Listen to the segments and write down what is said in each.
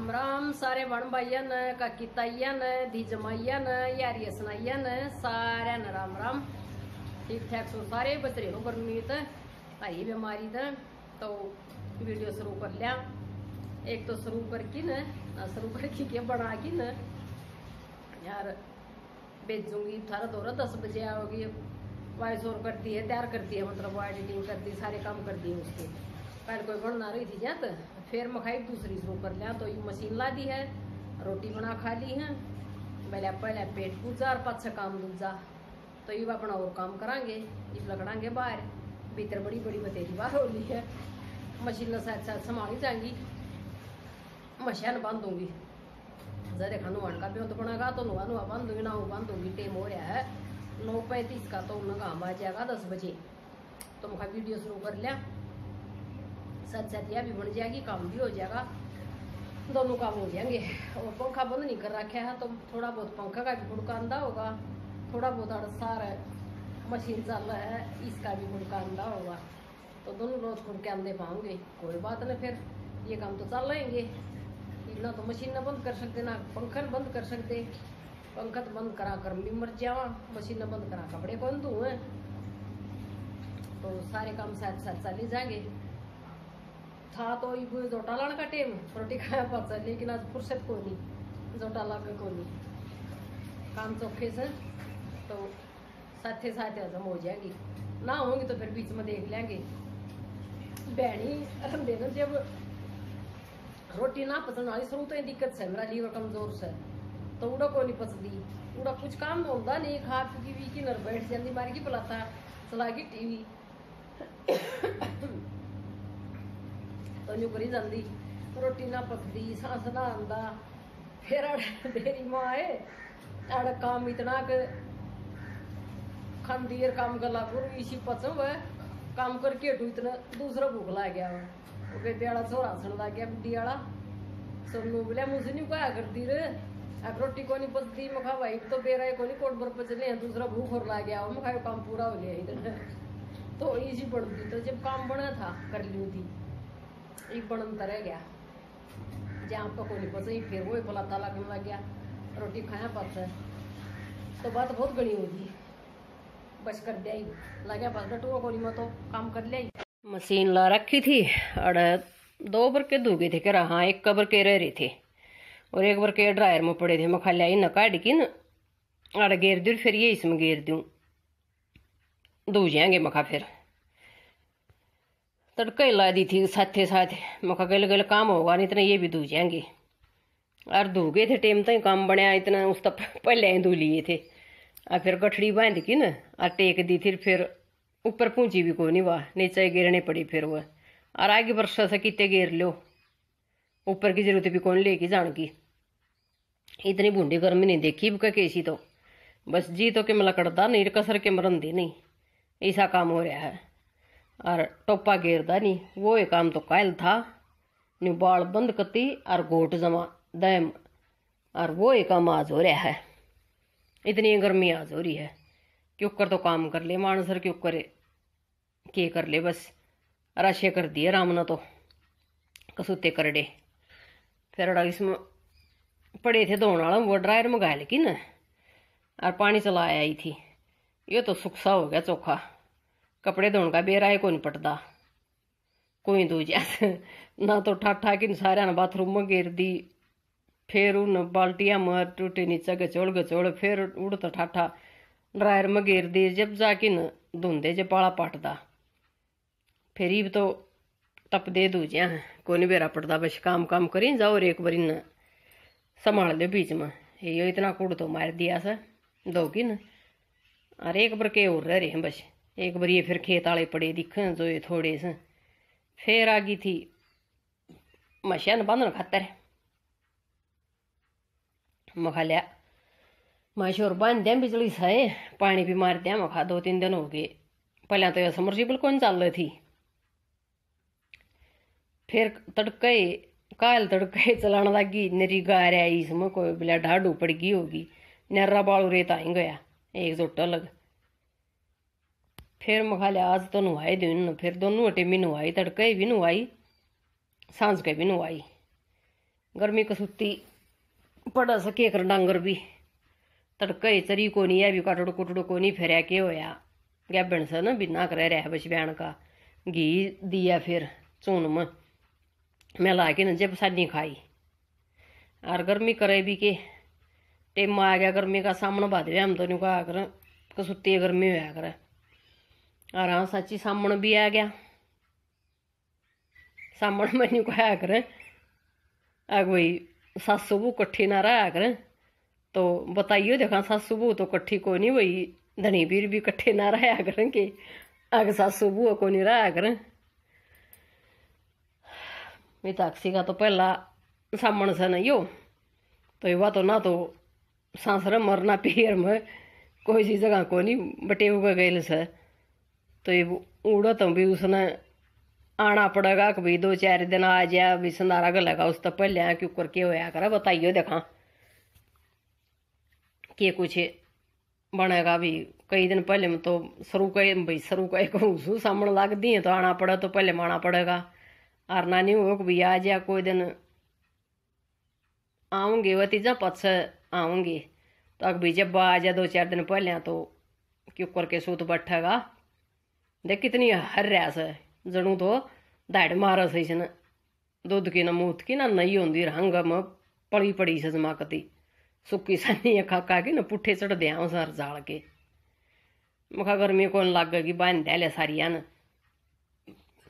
राम राम सारे वन ने काकी बण भाइयन काकिताइयन धीजमाइयन यारिया ने सारे ने राम राम ठीक ठाक सो सारे बच हो गुरमीत आई बीमारी द तो वीडियो शुरू कर लिया एक तो शुरू करके न शुरू करके क्या बना के न यार भेजूंगी थारा दो दस बजे आओगी वॉइस और करती है तैयार करती है मतलब वो एडिटिंग करती सारे काम करती है उसकी पहले कोई बनना रही थी जात फिर मखाई दूसरी शुरू कर लिया तो ये मशीन ला दी है रोटी बना खा ली है पहले पहले पेट पूजा और पाछा काम दूजा तो ये अपना और काम करा इस गे बाहर भीतर बड़ी बड़ी बतेरी बाहर हो रही है मशीन साथ साथ संभाली जाएंगी मशीन बंद दूंगी जरे खानू का प्यों तो बनागा तो नुआ नुआ बंद दूंगी ना वो बंद दूंगी टेम हो रहा है नौ पैंतीस का तो उनका आ जाएगा दस बजे तो मुखा वीडियो शुरू कर लिया यह भी बन जाएगी काम भी हो जाएगा दोनों काम हो जाएंगे और पंखा बंद नहीं कर रखा है तो थोड़ा बहुत पंखा का भी फुड़का आंदा होगा थोड़ा बहुत सारा मशीन चल रहा है इसका भी फुड़का आंदा होगा तो दोनों रोज फुड़के आंदे पाओगे कोई बात नहीं फिर ये काम तो चल रहेंगे ना तो मशीन ना बंद कर सकते ना पंखा बंद कर सकते पंखा तो बंद करा कर भी मर जावा मशीन ना बंद करा कपड़े कौन धोए तो सारे काम साथ साथ चले जाएंगे था तो जोटाला जोटालान का टेम रोटी खाया पड़ता लेकिन आज फुर्सत को नहीं जोटाला का को नहीं काम चौखे से तो साथे साथ हजम हो जाएंगी ना होंगी तो फिर बीच में देख लेंगे बहनी देखो जब रोटी ना पसंद आई शुरू तो दिक्कत से मेरा लीवर कमजोर से तो उड़ा को नहीं पसंदी उड़ा कुछ काम होता नहीं खा पी की वीकी नर बैठ जाती मारगी पलाता चला गई टीवी ਕੰਜੂ ਕਰੀ ਜਾਂਦੀ ਰੋਟੀ ਨਾ ਪਕਦੀ ਸਾਸ ਨਾ ਆਂਦਾ ਫਿਰ ਮੇਰੀ ਮਾਂ ਏ ਅੜ ਕੰਮ ਇਤਨਾ ਕਿ खंदीर काम करला पूर्व इसी पचम वह काम करके हटू इतना दूसरा भूख ला गया वह ओके दियाला छोरा हसन लग गया दियाला सोनू बोलिया मुझे नहीं कहा करती रे अब रोटी को नहीं पचती मखा भाई तो बेरा को नहीं कोट भर पचने हैं दूसरा भूख और ला गया मखा काम पूरा हो गया इधर तो इसी पड़ तो जब काम बना था कर ली थी एक बड़न तरह गया जहाँ आपका कोई नहीं पहुँचा फिर वो बोला ताला करने लग गया रोटी खाया पाता है तो बात बहुत गणी होगी बस कर दिया ही लगे बस डटो को मैं तो काम कर लिया ही मशीन ला रखी थी और दो बर के धो गए थे कह रहा हाँ एक कबर के रह रही थी और एक बार के ड्रायर में पड़े थे मैं खा लिया न काट की न अड़ गेर दूर फिर ये इसमें गेर दूँ दूजेंगे मखा फिर तड़के ला दी थी साथे साथ मौका गल गल काम होगा नहीं इतना तो ये भी दू जाएंगे और दू गए थे टेम तो काम बनया इतना उस तक तो पहले दू लिए थे और फिर गठड़ी बांध की ना और टेक दी थी फिर ऊपर पूंची भी कोई नहीं वाह नीचे गिरने पड़ी फिर वह और आगे वर्षा से किते घेर लो ऊपर की जरूरत भी कौन लेके जान की इतनी बूंदी गर्मी नहीं देखी का कैसी तो बस जी तो के मलकड़ता नहीं कसर के मरन दी नहीं ऐसा काम हो रहा है और टोपा घेरदा नहीं वो एक काम तो कायल था न्यू बाल बंद करती और गोट जमा दैम और वो एक काम आज हो रहा है इतनी गर्मी आज हो रही है क्योंकर तो काम कर ले मानसर क्यों के कर ले बस रश कर दिए राम तो कसूते कर डे फिर इसमें पड़े थे धोने वाला वो ड्रायर मंगाए लेकिन और पानी चला आई थी ये तो सुखसा हो गया चोखा कपड़े धोने का बेरा है कोई नहीं पटता कोई दूजा ना तो ठाठा कि सारे ने बाथरूम में दी फिर उन बाल्टिया मर टूटी नीचे गचोल गचोल फिर उड़ता तो ठाठा ड्रायर में दी जब जाके न धुंधे जब पाला पटता फिर ही तो टप दे दूजा कोई नहीं बेरा पटता बस काम काम करी जाओ और एक बार न संभाल दो बीच में यो इतना कूड़ तो मार दिया सा दो कि न अरे एक बार के हो रहे बस एक बारी फिर खेत आले पड़े दिखन जोए थोड़े से फिर आ गई थी मशीन बन खातर मखा लिया और बांध दें बिजली सए पानी भी मार दिया मखा दो तीन दिन हो गए पहले तो यह समरसीबल कौन चल रही थी फिर तड़के काल तड़के चलाने गई नरी गार आई समय कोई बिल्ला ढाडू पड़ गई होगी नर्रा बालू रेत आई गया एक जोटा अलग फिर मखा लिया आज तो नहाई दिन फिर दोनों टेमी नहाई तड़के भी नहाई सांझ के भी नहाई गर्मी कसूती बड़ा सके कर डांगर भी तड़के चरी को नहीं है भी काटड़ो कुटड़ो को नहीं फिर के होया गैबन से बिना करे रह बच बहन का घी दिया फिर चूनम मैं ला के नजे पसानी खाई और गर्मी करे भी के टेम आ गया गर्मी का सामना बद गया हम तो नहीं कहा कसूती गर्मी होया करे आराम सची सच्ची सामण भी आ गया सामण मैं को कर कोई सासू बहू कट्ठी ना रहा करें तो बताइयो देखा सासू बहू तो कट्ठी को नहीं वही धनी भीर भी कट्ठे ना रहा कर कि आगे सासू बहू को नहीं रहा करें मिताक्षी का तो पहला सामण से नहीं हो तो युवा तो ना तो सांसर मरना पेर में कोई चीज जगह को नहीं बटे हुए गए सर तो ये तो भी उसने आना पड़ेगा कि भाई दो चार दिन आ जाए भी संधारा गलेगा उस तो पहले उपर के होया करा बताइयो देखा के कुछ बनेगा भी कई दिन पहले में तो शुरू कहे भाई शुरू कहे कहूँ सामने लग दी तो आना पड़े तो पहले माना पड़ेगा और नहीं हो भाई आ जाए कोई दिन आऊँगी वतीजा पछ आऊँगी तो अगर भाई जब आ जाए दो चार दिन पहले तो क्यों करके सूत बैठेगा देख कितनी हर रैस है जणू तो दैड़ मार से सन दुध की ना मूत की ना नहीं होंगी रंग में पड़ी पड़ी से जमाकती सुखी सानी खा खा के ना पुठे चढ़ दिया सर जाल के मखा गर्मी लग लागेगी बांध दिया सारिया न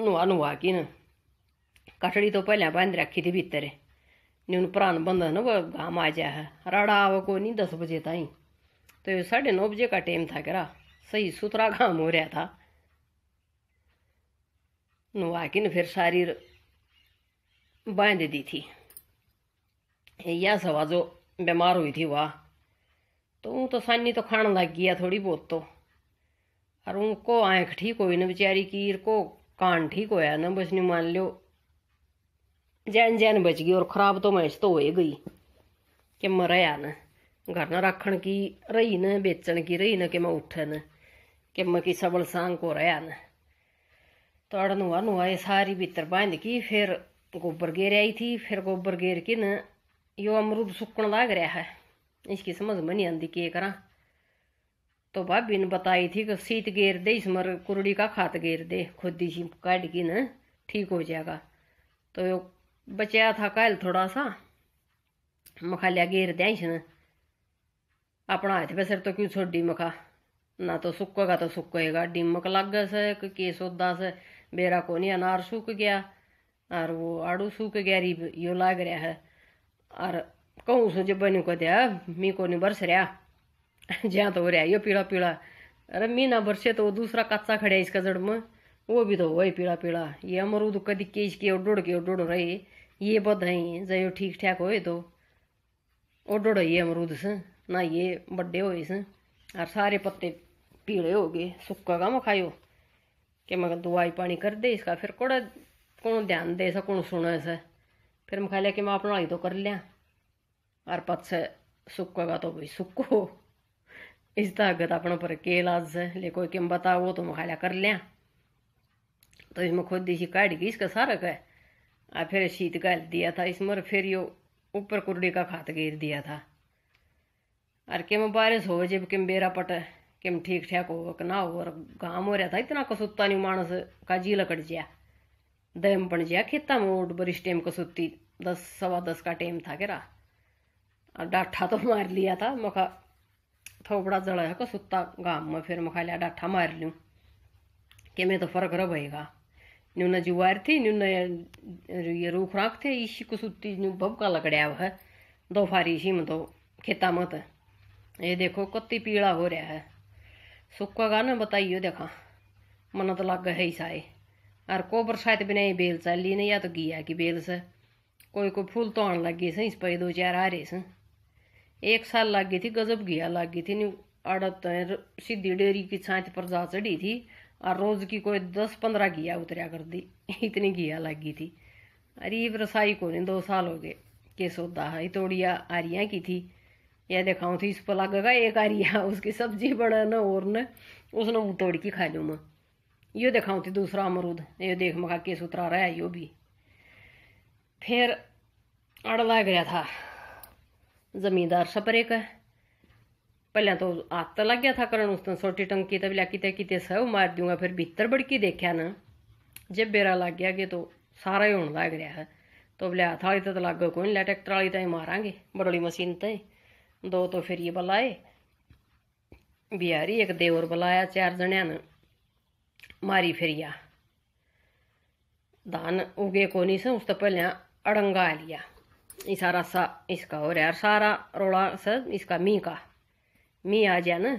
नुआ नुआ की न कटड़ी तो पहले बांध रखी थी भीतर न्यून प्राण बंद है ना वो आ जाए है राड़ा आव को नहीं दस बजे ताई तो साढ़े नौ बजे का टाइम था करा सही सुथरा काम हो रहा था नुवा के फिर सारी बांध दी थी या सवा जो बीमार हुई थी वाह तो ऊँ तो सानी तो खाने लग गया थोड़ी बहुत तो और को आँख ठीक हुई ना बेचारी की को कान ठीक होया ना बस नहीं मान लो जैन जैन बच गई और खराब तो मैच तो हो गई कि मैं रहा ना घर ना रख की रही ना बेचन की रही ना कि मैं उठन कि मैं की सबल सांग को रहा ना तड़ नुआ नुआए सारी भीतर बांध की फिर गोबर गेर आई थी फिर गोबर गेर के न यो अमरूद सुकन लाग रहा है इसकी समझ में नहीं आती के करा तो भाभी ने बताई थी कि सीत गेर दे इसमर कुरड़ी का खात गेर दे खुद ही काट के न ठीक हो जाएगा तो यो बचाया था काल थोड़ा सा मखा लिया घेर दिया अपना हाथ बसर तो क्यों छोड़ी मखा ना तो सुकेगा तो सुखेगा डिमक लागे से सोदा मेरा कोनी अनार सूख गया और वो आड़ू सूख गया रीब यो लाग रहा है और कहूँ सो जब बनी को दिया मी को नहीं बरस रहा जहाँ तो हो रहा यो पीला पीला अरे मी ना बरसे तो दूसरा कच्चा खड़ा इसका जड़ में वो भी तो वही पीला पीला ये अमरूद कदी के इसके ओडोड़ के ओडोड़ रही ये बधाई जो ठीक ठाक हो तो ओडोड़ ये अमरूद से ना ये बड्डे होए से और सारे पत्ते पीले हो गए सुक्का का मखायो कि मैं दुआई पानी कर दे इसका फिर कौड़ा कौन ध्यान दे सा कौन सुन से फिर मैं लिया कि मैं अपना ही तो कर लिया और पत से सुखेगा तो भाई सुखो इस ताकत तो अपने पर के लाज है ले कोई किम बता वो तो मैं लिया कर लिया तो इसमें खुद इसी काट गई इसका सारा का आ फिर शीत घाल दिया था इसमें फिर यो ऊपर कुर्डी का खात गिर दिया था और किम बारिश हो जब किम बेरा पट ठीक ठाक हो હોવે हो रहा था इतना રહ્યા नहीं मानस का जी કાજી લકડ दम बन પણ खेता में ઓટ बरिश टेम कसुत्ती दस सवा दस का टेम था केरा डाठा तो मार लिया था मखा थोबड़ा जड़ा है कसुत्ता गाँव में फिर मखा लिया डाठा मार लूँ के मैं तो फर्क रह भएगा न्यू न जुआर थी न्यू न ये रूख राख थे इसी कसुत्ती न्यू भबका लकड़िया वह दो फारी इसी में तो खेता मत ये देखो कत्ती पीड़ा हो रहा है सुक्का का ना बताइयो देखा मन तो लग है साए और को बरसात बिना बेल चल ली नहीं या तो गिया की बेल से कोई कोई फूल तो आने लग लगी सही इस पर दो चार हारे रहे एक साल लग गई थी गजब गिया लग गई थी नी अड़त तो सीधी डेरी की छात पर जा चढ़ी थी और रोज की कोई दस पंद्रह गिया उतरिया कर दी इतनी गिया लग गई थी अरे बरसाई को नहीं दो साल हो गए के सौदा है तोड़िया आरिया की थी यह दिखाऊँ थी इस पर लगेगा एक आरिया उसकी सब्जी बनाना और न उसने वो तोड़ के खा लूँ मैं यो दिखाऊँ थी दूसरा अमरूद ये देख मखा केस उतरा रहा है यो भी फिर अड़ला गया था जमींदार सपरे का पहले तो आत तो लग गया था करण उसने छोटी टंकी तब लाकी तय किते सब मार दूंगा फिर भीतर बड़की देखा ना जब बेरा लग गया तो सारा ही होने लग रहा है तो बोले हथाली तो लग गए कोई ला ट्रैक्टर वाली तो मारेंगे बड़ोली मशीन तो दो तो फिर ये बुलाए बिहारी एक देवर बुलाया चार जन मारी फिरिया धान उगे को नहीं से उस पहले अड़ंगा लिया इसारा सा इसका हो रहा सारा रोला सर इसका मी का मी आ जाए ना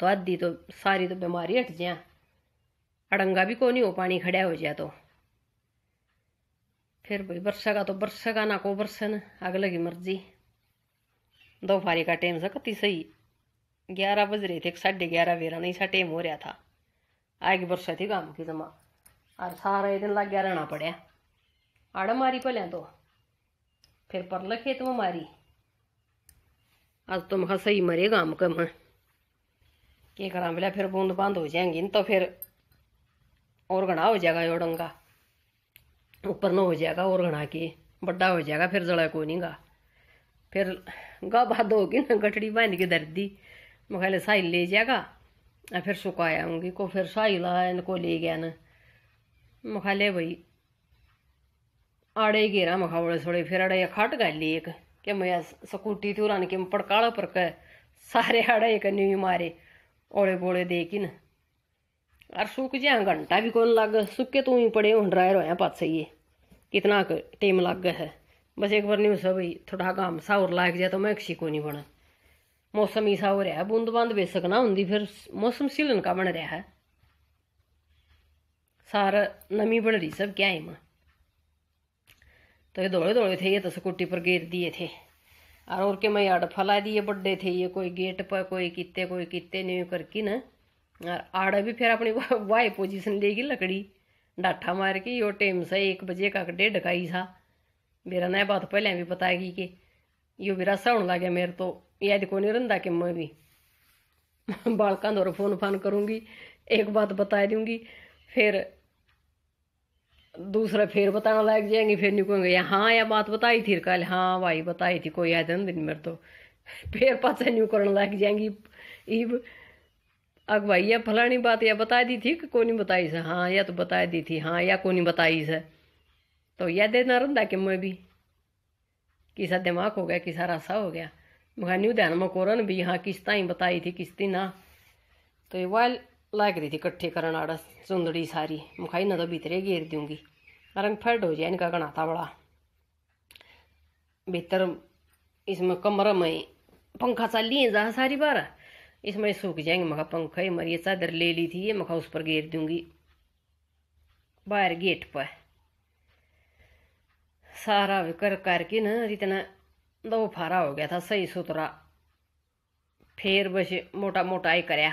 तो अद्धी तो सारी तो बीमारी हट जाए अड़ंगा भी को नहीं हो पानी खड़ा हो जाए तो फिर भाई बरसेगा तो बरसेगा ना को बरसन अगले की मर्जी दोपहरी का टाइम सख्त सही ग्यारह बज रहे थे साढ़े ग्यारह बेरा नहीं सा टाइम हो रहा था आगे बरसा थी काम की जमा और सारा दिन लग गया रहना पड़ा आड़ मारी भलिया तो फिर परल खेत में मारी आज तो सही मरे काम कम के करा बोला फिर बूंद बंद हो जाएंगी तो फिर और घना हो जाएगा योड़ंग डंगा उपर न हो जाएगा और घना के बड़ा हो जाएगा फिर जला कोई नहीं गा फिर गा बाद होगी ना गठड़ी बांध के धर दी साई ले जाएगा और फिर सुखाया आऊँगी को फिर साई ला को ले गया ना मैं भाई आड़े गेरा मखा उड़े थोड़े फिर अड़े खट गए ले एक कि मैं सकूटी थी उरान के पड़काड़ा पर के सारे आड़े एक न्यू मारे ओले बोड़े दे कि न और सूख जाए घंटा भी कौन लग सूखे तू ही पड़े हूं ड्रायर होया पास ये कितना टाइम लग है बस एक बार न्यूज है थोड़ा काम सावर लाग जाए तो मैं को नहीं बना मौसम ही सावर है बूंद बंद बेसक ना होंगी फिर मौसम सीलन का बन रहा है सारा नमी बन रही सब क्या है तो ये दौड़े दौड़े थे ये तो स्कूटी पर गिर दिए थे और और के मैं आड़ फैला दिए बड्डे थे ये कोई गेट पर कोई किते कोई किते नहीं करके ना और आड़ भी फिर अपनी वाई पोजिशन लेगी लकड़ी डाठा मार के यो टेम सा एक बजे का डेढ़ का ही था मेरा नया बात पहले भी बताएगी कि यो विरासा होने गया मेरे तो याद को नहीं रहा कि मैं भी बालक दौर फोन फान करूँगी एक बात बता दूँगी फिर दूसरा फिर बताने लग जाएंगी फिर नहीं कहूँगी हाँ या बात बताई थी कल हाँ भाई बताई थी कोई याद नहीं मेरे तो फिर पाचा न्यू करने लायक जाएंगी ईब अग भाई या फलानी बात या बता दी थी कि को नहीं बताई से हाँ या तो बता दी थी हाँ या को नहीं बताई से तो याद ना रहा कि मैं भी किसा दिमाग हो गया किसा रासा हो गया मैं न्यू ध्यान मकोरन भी हाँ किस्ता ही बताई थी किस्ती ना तो ये वाल लाग रही थी कट्ठे करण आड़ा चुंदड़ी सारी मुखाई ना तो भीतरे घेर दूंगी रंग फेड हो जाए इनका गणाता बड़ा भीतर इसमें कमर में पंखा चाल लिए जहाँ सारी बार इसमें सूख जाएंगे मखा पंखा ही मरिए चादर ले ली थी ये मखा उस पर घेर दूंगी बाहर गेट पर सारा कर करके ना इतना दो फारा हो गया था सही सुथरा फिर बस मोटा मोटा ही कराया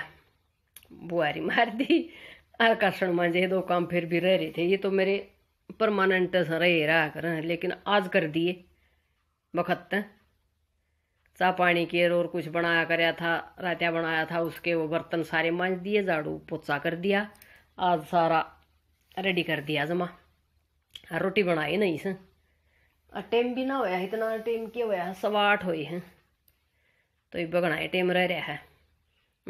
बुआरी मार दी आकर्षण में मांझे दो काम फिर भी रह रहे थे ये तो मेरे परमानेंट रहे रहा कर लेकिन आज कर दिए बखत चा पानी के और कुछ बनाया कराया था रातिया बनाया था उसके वो बर्तन सारे मांझ दिए झाड़ू पोचा कर दिया आज सारा रेडी कर दिया जमा रोटी बनाई नहीं सर टेम भी ना होया इतना टेम क्या होया सवा आठ हो तो ये बगना है टेम रह रहा है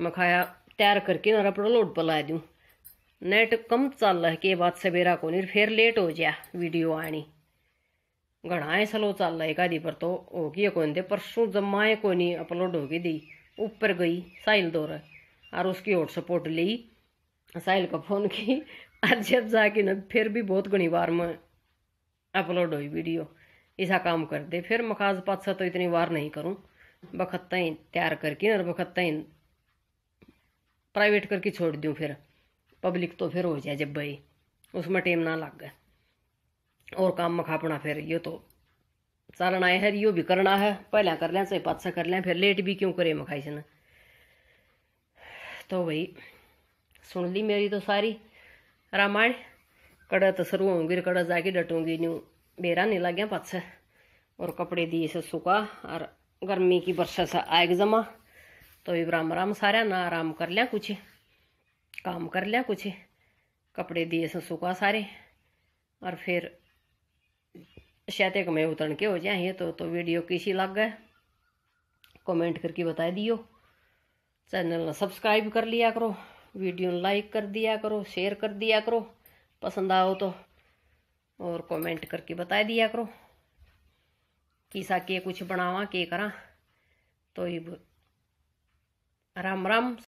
मखाया तैयार करके ना अपना लोड पर ला दूँ नेट कम चल रहा है के बाद सवेरा को नहीं फिर लेट हो जाए वीडियो आनी घना है सलो चल रहा है कहीं पर तो होगी कौन दे परसों जमा है कोई नहीं अपलोड हो गई दी ऊपर गई साहिल दौर और उसकी और सपोर्ट ली साहिल का फोन की और जब जाके ना फिर भी बहुत घनी बार में अपलोड हुई वीडियो ऐसा काम कर दे फिर मखाज पादसा तो इतनी वार नहीं करूँ बखत तय तैयार करके और बखत तय प्राइवेट करके छोड़ दूँ फिर पब्लिक तो फिर हो जाए जब भाई उसमें टेम ना लग गए और काम मखापना फिर ये तो चलना है यो भी करना है पहले कर लें सही पादसा कर लें फिर लेट भी क्यों करे मखाई से तो भाई सुन ली मेरी तो सारी रामायण कड़ा तसरू तो होंगी कड़ा जाके डटूंगी न्यू बेरा नहीं लगे पाछे और कपड़े दिए से सुखा और गर्मी की बरसा से आएग जमा तो भी राम राम सारे ना आराम कर लिया कुछ काम कर लिया कुछ कपड़े दिए से सुखा सारे और फिर शायद एक में उतर के हो जाए तो तो वीडियो किसी लग गए कमेंट करके बता दियो चैनल सब्सक्राइब कर लिया करो वीडियो लाइक कर दिया करो शेयर कर दिया करो पसंद आओ तो और कमेंट करके बता दिया करो सा के कुछ बनावा के करा तो ये राम राम